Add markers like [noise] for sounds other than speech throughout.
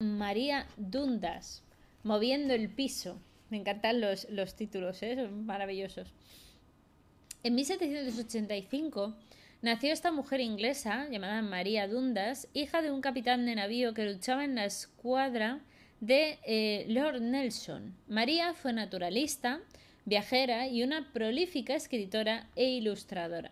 María Dundas, Moviendo el piso. Me encantan los, títulos, ¿eh? son maravillosos. En 1785 nació esta mujer inglesa llamada María Dundas, hija de un capitán de navío que luchaba en la escuadra de eh, Lord Nelson. María fue naturalista, viajera y una prolífica escritora e ilustradora.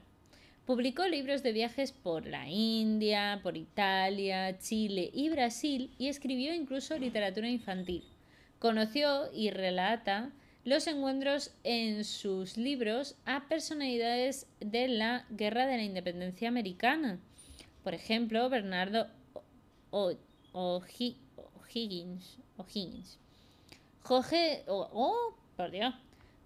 Publicó libros de viajes por la India, por Italia, Chile y Brasil y escribió incluso literatura infantil. Conoció y relata los encuentros en sus libros a personalidades de la Guerra de la Independencia Americana. Por ejemplo, Bernardo O'Higgins. Jorge, oh, oh,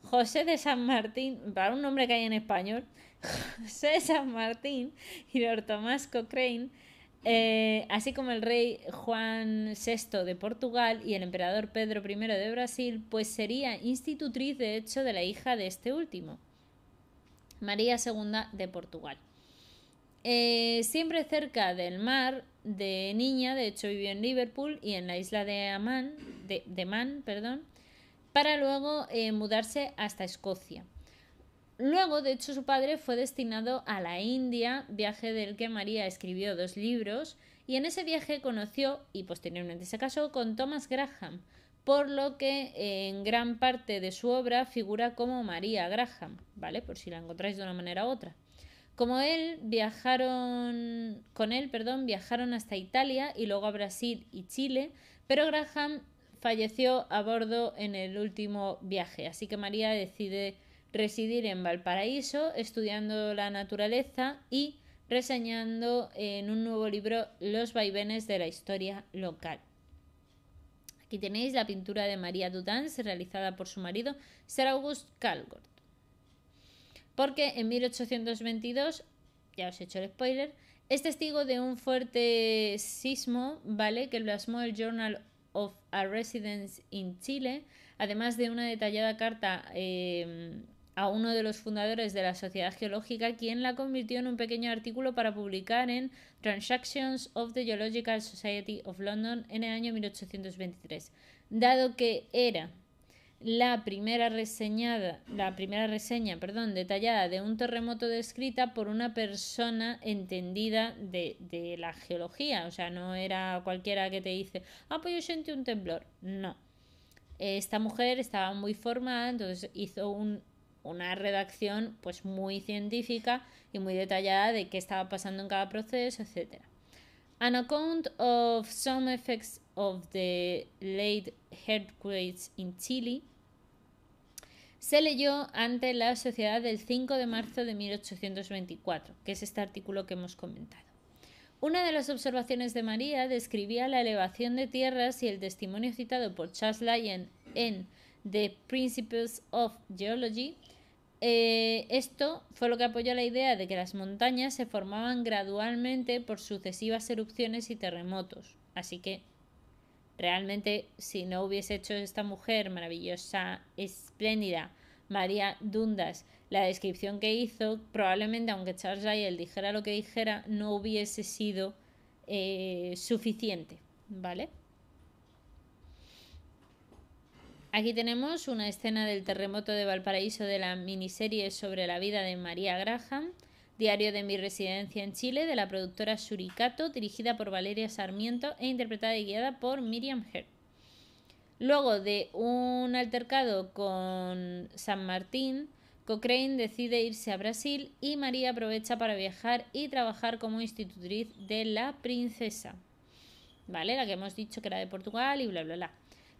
José de San Martín, para un nombre que hay en español, [laughs] José de San Martín y Lord Tomás Cochrane, eh, así como el rey Juan VI de Portugal y el emperador Pedro I de Brasil, pues sería institutriz de hecho de la hija de este último, María II de Portugal. Eh, siempre cerca del mar, de niña, de hecho vivió en Liverpool y en la isla de Amán, de, de Man, perdón, para luego eh, mudarse hasta Escocia. Luego, de hecho, su padre fue destinado a la India, viaje del que María escribió dos libros, y en ese viaje conoció y posteriormente se casó con Thomas Graham, por lo que eh, en gran parte de su obra figura como María Graham, ¿vale? Por si la encontráis de una manera u otra. Como él viajaron con él, perdón, viajaron hasta Italia y luego a Brasil y Chile, pero Graham falleció a bordo en el último viaje, así que María decide residir en Valparaíso estudiando la naturaleza y reseñando en un nuevo libro los vaivenes de la historia local. Aquí tenéis la pintura de María Dudans realizada por su marido Sir August Calgord. Porque en 1822, ya os he hecho el spoiler, es testigo de un fuerte sismo, ¿vale? Que lo el Journal of a Residence in Chile, además de una detallada carta em, a uno de los fundadores de la Sociedad Geológica, quien la convirtió en un pequeño artículo para publicar en Transactions of the Geological Society of London en el año 1823. Dado que era la primera reseñada, la primera reseña, perdón, detallada de un terremoto descrita por una persona entendida de, de, la geología. O sea, no era cualquiera que te dice, ah, pues yo sentí un temblor. No. Esta mujer estaba muy formada, entonces hizo una redacción pues muy científica y muy detallada de qué estaba pasando en cada proceso, etcétera. An account of some effects of the late earthquakes in Chile se leyó ante la sociedad del 5 de marzo de 1824, que es este artículo que hemos comentado. Una de las observaciones de María describía la elevación de tierras y el testimonio citado por Charles Lyon en The Principles of Geology eh, esto fue lo que apoyó la idea de que las montañas se formaban gradualmente por sucesivas erupciones y terremotos. Así que realmente si no hubiese hecho esta mujer maravillosa, espléndida, María Dundas, la descripción que hizo, probablemente aunque Charles Lyell dijera lo que dijera, no hubiese sido eh, suficiente, ¿vale? Aquí tenemos una escena del terremoto de Valparaíso de la miniserie sobre la vida de María Graham, Diario de mi residencia en Chile, de la productora Suricato, dirigida por Valeria Sarmiento e interpretada y guiada por Miriam Herr. Luego de un altercado con San Martín, Cochrane decide irse a Brasil y María aprovecha para viajar y trabajar como institutriz de la princesa. ¿Vale? La que hemos dicho que era de Portugal y bla, bla, bla.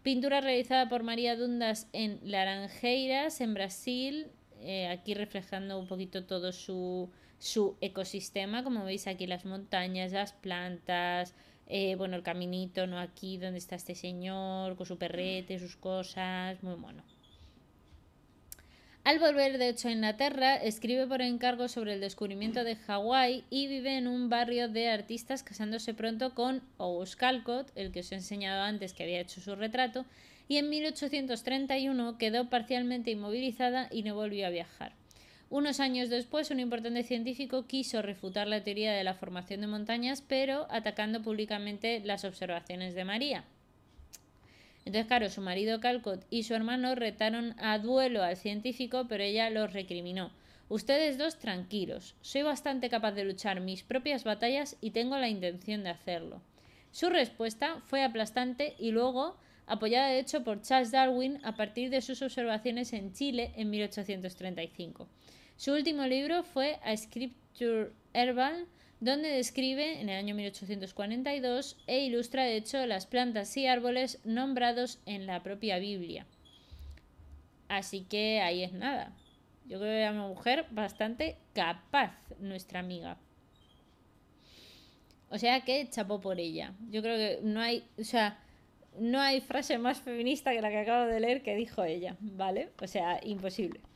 Pintura realizada por María Dundas en Laranjeiras, en Brasil, eh, aquí reflejando un poquito todo su, su, ecosistema, como veis aquí las montañas, las plantas, eh, bueno, el caminito, ¿no? Aquí donde está este señor, con su perrete, sus cosas, muy bueno. Al volver de hecho a Inglaterra, escribe por encargo sobre el descubrimiento de Hawái y vive en un barrio de artistas casándose pronto con August Calcott, el que os he enseñado antes que había hecho su retrato, y en 1831 quedó parcialmente inmovilizada y no volvió a viajar. Unos años después, un importante científico quiso refutar la teoría de la formación de montañas, pero atacando públicamente las observaciones de María. Entonces, claro, su marido Calcott y su hermano retaron a duelo al científico, pero ella los recriminó. Ustedes dos tranquilos, soy bastante capaz de luchar mis propias batallas y tengo la intención de hacerlo. Su respuesta fue aplastante y luego apoyada de hecho por Charles Darwin a partir de sus observaciones en Chile en 1835. Su último libro fue A Scripture Herbal, donde describe en el año 1842 e ilustra de hecho las plantas y árboles nombrados en la propia Biblia. Así que ahí es nada. Yo creo que era una mujer bastante capaz, nuestra amiga. O sea que chapó por ella. Yo creo que no hay, o sea, no hay frase más feminista que la que acabo de leer que dijo ella, ¿vale? O sea, imposible.